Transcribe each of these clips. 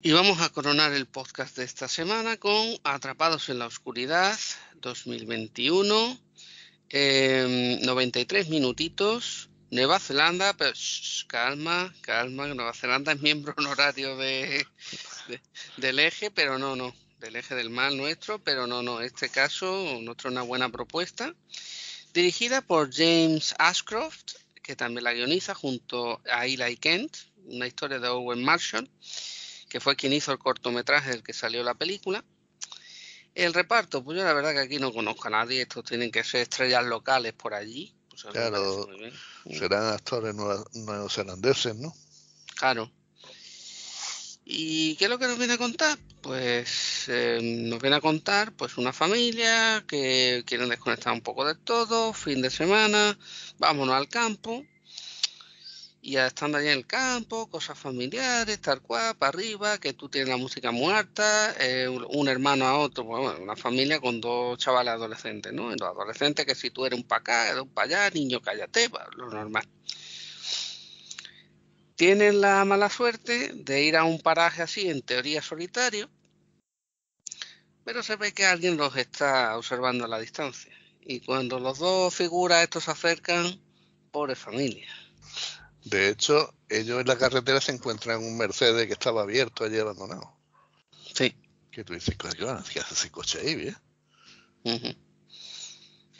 Y vamos a coronar el podcast de esta semana con Atrapados en la Oscuridad 2021, 93 em, minutitos, Nueva Zelanda, pero calma, calma, Nueva Zelanda es miembro honorario de, del eje, pero no, no, del eje del mal nuestro, pero no, no, este caso, nuestra una buena propuesta, dirigida por James Ashcroft, que también la guioniza junto a Eli Kent, una historia de Owen Marshall que fue quien hizo el cortometraje del que salió la película. El reparto, pues yo la verdad que aquí no conozco a nadie, estos tienen que ser estrellas locales por allí. Pues claro, mm. serán actores neozelandeses, ¿no? Claro. ¿Y qué es lo que nos viene a contar? Pues eh, nos viene a contar pues una familia que quieren desconectar un poco de todo, fin de semana, vámonos al campo, y estando allá en el campo, cosas familiares, tal cual, para arriba, que tú tienes la música muerta, eh, un hermano a otro, pues, bueno, una familia con dos chavales adolescentes, ¿no? Los adolescentes que si tú eres un pa' acá, eres un pa' allá, niño cállate, lo normal. Tienen la mala suerte de ir a un paraje así, en teoría solitario, pero se ve que alguien los está observando a la distancia. Y cuando los dos figuras estos se acercan, pobre familia de hecho, ellos en la carretera se encuentran un Mercedes que estaba abierto allí abandonado. Sí. Que tú dices, ¿qué hace ese coche ahí, bien?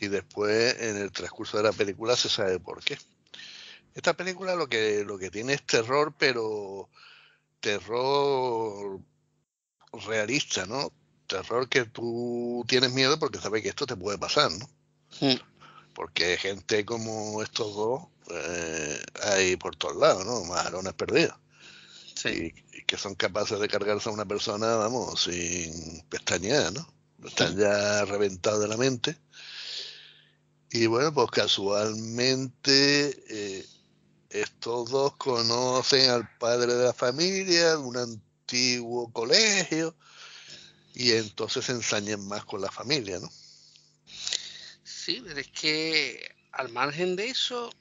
Y después, en el transcurso de la película, se sabe por qué. Esta película lo que, lo que tiene es terror, pero terror realista, ¿no? Terror que tú tienes miedo porque sabes que esto te puede pasar, ¿no? Mm porque gente como estos dos pues, hay por todos lados, ¿no? Majarones perdidos. Sí. Y, que son capaces de cargarse a una persona, vamos, sin pestañear, ¿no? Están ya reventados de la mente. Y bueno, pues casualmente eh, estos dos conocen al padre de la familia, de un antiguo colegio, y entonces se ensañan más con la familia, ¿no? sí, pero es que al margen de eso,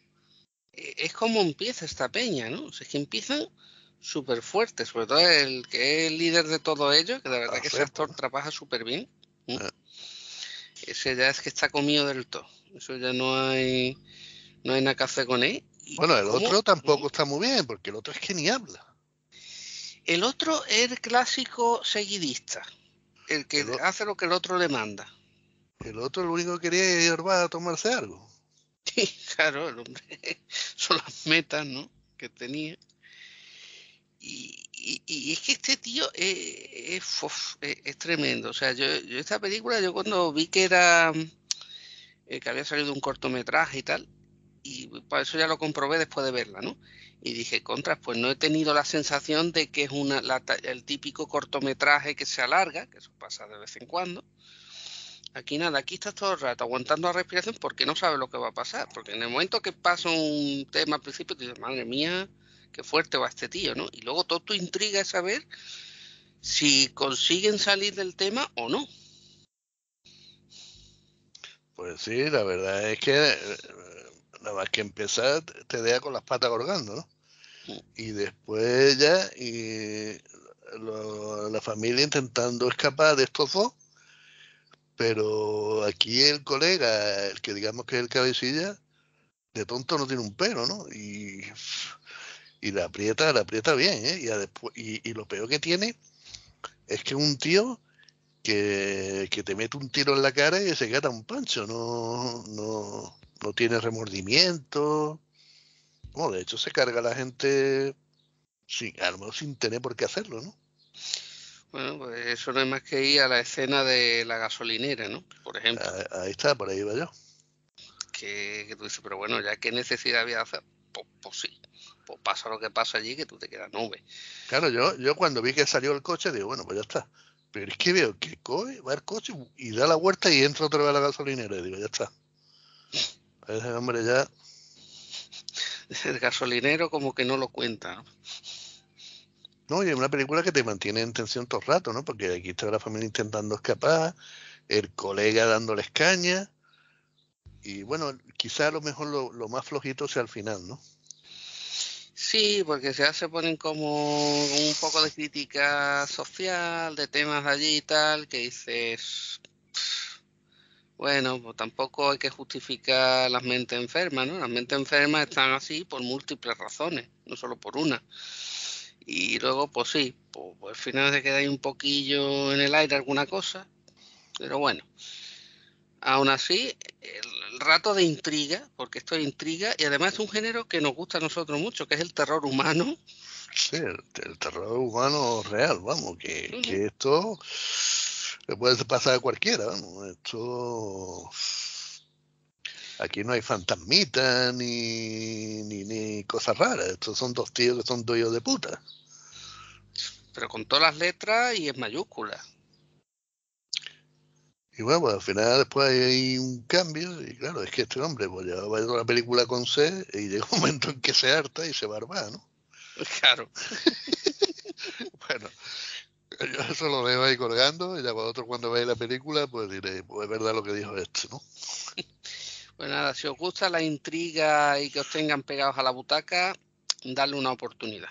e, es como empieza esta peña, ¿no? O es que empiezan súper fuertes, sobre todo el que es el líder de todo ello, que la verdad ah, que el actor pues. trabaja súper bien. Ah. Ese ya es que está comido del todo. Eso ya no hay, no hay nada que hacer con él. Bueno, el otro tampoco está muy bien, porque el otro es que ni habla. El otro es el clásico seguidista, el que hace lo que el otro le manda. El otro lo único que quería era ir a tomarse algo. Sí, claro, hombre, son las metas, ¿no? Que tenía. Y, y, es que este tío eh, es, eh, es, tremendo. O sea, yo, yo, esta película, yo cuando vi que era mm, eh, que había salido un cortometraje y tal, y para eso ya lo comprobé después de verla, ¿no? Y dije, contras, pues no he tenido la sensación de que es una, el típico cortometraje que se alarga, que eso pasa de vez en cuando, Aquí nada, aquí estás todo el rato aguantando la respiración porque no sabes lo que va a pasar. Porque en el momento que pasa un tema al principio, te dices, madre mía, qué fuerte va este tío, ¿no? Y luego todo tu intriga es saber si consiguen salir del tema o no. Pues sí, la verdad es que eh, nada más que empezar te deja con las patas colgando, ¿no? Mm. Y después ya la familia intentando escapar de estos dos pero aquí el colega, el que digamos que es el cabecilla, de tonto no tiene un pelo, ¿no? Y, la aprieta, la aprieta bien, ¿eh? Y, y, lo peor que tiene es que un tío que, te mete un tiro en la cara y se queda un pancho, no, no, no tiene remordimiento. Bueno, de hecho se carga la gente sin, a lo mejor sin tener por qué hacerlo, ¿no? Bueno, pues eso no es más que ir a la escena de la gasolinera, ¿no? Por ejemplo. Ah, ahí, está, por ahí iba yo. Que, tú dices, pero bueno, ya qué necesidad había de hacer, pues, pues, sí, pues pasa lo que pasa allí, que tú te quedas nube. Claro, yo, yo cuando vi que salió el coche, digo, bueno, pues ya está. Pero es que veo que coge, va el coche y da la vuelta y entra otra vez a la gasolinera. Y digo, ya está. Ese hombre ya. El gasolinero como que no lo cuenta. ¿no? No, y es una película que te mantiene en tensión todo el rato, ¿no? Porque aquí está la familia intentando escapar, el colega dándoles caña. Y bueno, quizá a lo mejor lo, más flojito sea al final, ¿no? Sí, porque ya se ponen como un poco de crítica social, de temas allí y tal, que dices, bueno, pues tampoco hay que justificar las mentes enfermas, ¿no? Las mentes enfermas están así por múltiples razones, no solo por una. Y luego, pues sí, pues, pues, al final se queda ahí un poquillo en el aire alguna cosa. Pero bueno, aún así, el rato de intriga, porque esto es intriga, y además es un género que nos gusta a nosotros mucho, que es el terror humano. Sí, el, terror humano real, vamos, que, que esto le puede pasar a cualquiera, vamos, esto Aquí no hay fantasmitas ni, cosas raras. Estos son dos tíos que son tuyos de puta. Pero con todas las letras y en mayúsculas. Y bueno, pues, al final después hay un cambio. Y claro, es que este hombre pues, llevaba toda la película con C y llega un momento en que se harta y se barba, ¿no? Claro. bueno, yo eso lo veo ahí colgando y ya otro cuando veáis la película, pues diré, pues es verdad lo que dijo este, ¿no? Pues nada, si os gusta la intriga y que os tengan pegados a la butaca, darle una oportunidad.